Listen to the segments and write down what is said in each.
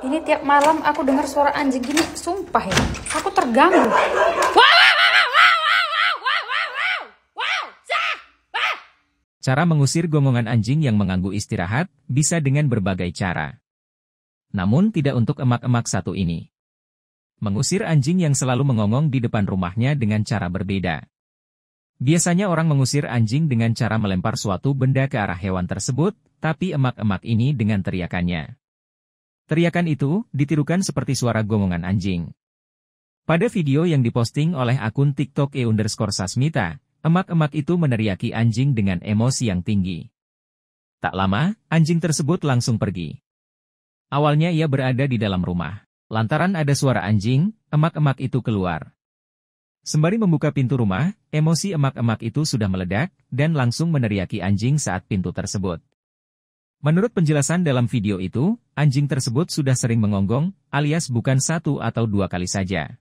Ini tiap malam aku dengar suara anjing gini, sumpah ya. Aku terganggu. Cara mengusir gonggongan anjing yang mengganggu istirahat bisa dengan berbagai cara. Namun tidak untuk emak-emak satu ini. Mengusir anjing yang selalu mengongong di depan rumahnya dengan cara berbeda. Biasanya orang mengusir anjing dengan cara melempar suatu benda ke arah hewan tersebut, tapi emak-emak ini dengan teriakannya. Teriakan itu ditirukan seperti suara gongongan anjing. Pada video yang diposting oleh akun TikTok e underscore Sasmita, emak-emak itu meneriaki anjing dengan emosi yang tinggi. Tak lama, anjing tersebut langsung pergi. Awalnya ia berada di dalam rumah. Lantaran ada suara anjing, emak-emak itu keluar. Sembari membuka pintu rumah, emosi emak-emak itu sudah meledak dan langsung meneriaki anjing saat pintu tersebut. Menurut penjelasan dalam video itu, anjing tersebut sudah sering mengonggong, alias bukan satu atau dua kali saja.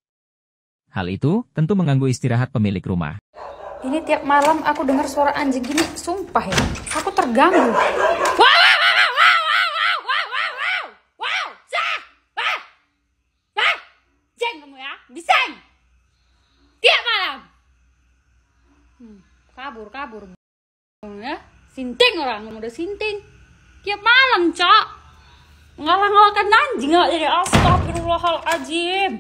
Hal itu tentu mengganggu istirahat pemilik rumah. Ini tiap malam aku dengar suara anjing gini, sumpah ya, aku terganggu. tiap malam hmm, kabur kabur ya sinting orang udah sinting tiap malam cok ngalah-ngalahkan anjing nggak jadi astagfirullahaladzim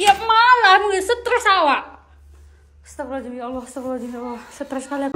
tiap malam gue stres awak astagfirullahaladzim ya Allah astagfirullahaladzim ya Allah stres kalian